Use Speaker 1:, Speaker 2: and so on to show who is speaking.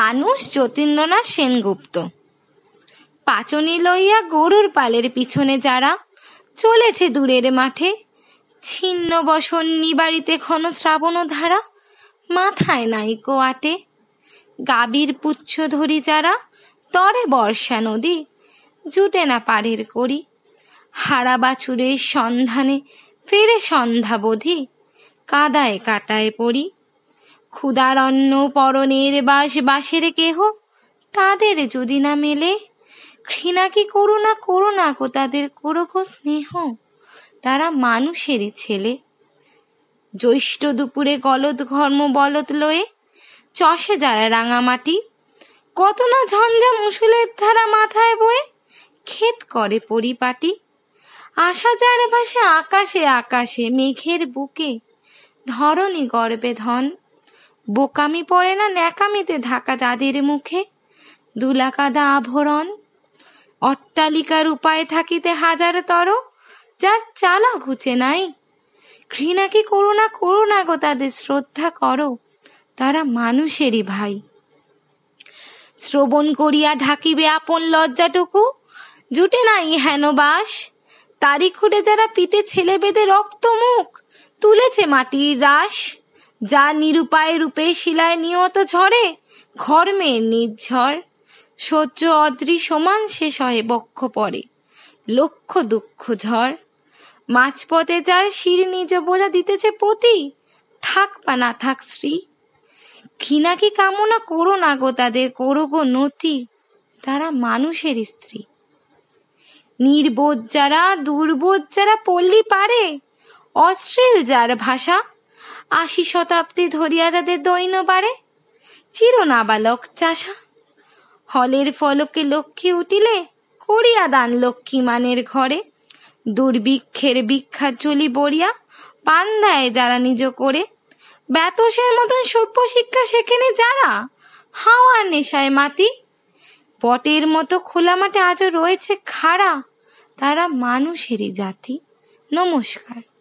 Speaker 1: মানুষ যতীন্দ্রনাথ সেনগুপ্ত পাচনি লইয়া গরুর পালের পিছনে যারা চলেছে দূরের মাঠে ছিন্ন বসন নিবাড়িতে ক্ষণ শ্রাবণ ধারা মাথায় নাই কোয়াটে গাবির পুচ্ছ ধরি যারা তরে বর্ষা নদী জুটে না পারের করি হারা বাছুরের সন্ধানে ফেরে সন্ধ্যা বোধি কাদায় কাটায় পড়ি ক্ষুদারণ্য পরনের বাস বাসের কেহ তাদের যদি না মেলে ঘৃণা কি করুণা করুণা কো তাদের কোরকো স্নেহ তারা মানুষেরই ছেলে জ্যৈষ্ঠ দুপুরে গলত ঘর্ম বলত লয়ে চষে যারা রাঙামাটি কত না ঝঞ্ঝা মুসুলের ধারা মাথায় বয়ে ক্ষেত করে পরিপাটি আশা যার ভাসে আকাশে আকাশে মেঘের বুকে ধরণী গর্বে ধন বোকামি পড়ে না ন্যাকামিতে ঢাকা যাদের মুখে দুলাকাদা আভরণ অট্টালিকার উপায় থাকিতে হাজার তর যার চালা ঘুচে নাই ঘৃণা কি করুণা করুণা গো তাদের শ্রদ্ধা করো তারা মানুষেরই ভাই শ্রবণ করিয়া ঢাকিবে আপন লজ্জাটুকু জুটে নাই হেন বাস তারি খুঁড়ে যারা পিতে ছেলে বেঁধে রক্ত মুখ তুলেছে মাটির রাশ যা নিরুপায় রূপে শিলায় নিয়ত ঝরে ঘর্মে নির্ঝর সহ্য অদ্রি সমান সে সহে বক্ষ পরে লক্ষ দুঃখ ঝড় মাঝপথে যার শির নিজ বোঝা দিতেছে পতি থাক বা না থাক শ্রী ঘৃণা কি কামনা করো না গো তাদের করো গো নতি তারা মানুষের স্ত্রী নির্বোধ যারা দুর্বোধ যারা পল্লী পারে অশ্লীল যার ভাষা আশি শতাব্দী ধরিয়া যাদের দৈন বাড়ে চিরনাবালক চাষা হলের ফলকে লক্ষ্মী উঠিলে করিয়া দান লক্ষ্মীমানের ঘরে দুর্ভিক্ষের ভিক্ষা চলি বড়িয়া পান্দায় যারা নিজ করে ব্যতসের মতন সভ্য শিক্ষা সেখানে যারা হাওয়া নেশায় মাতি পটের মতো খোলা মাঠে আজও রয়েছে খাড়া তারা মানুষেরই জাতি নমস্কার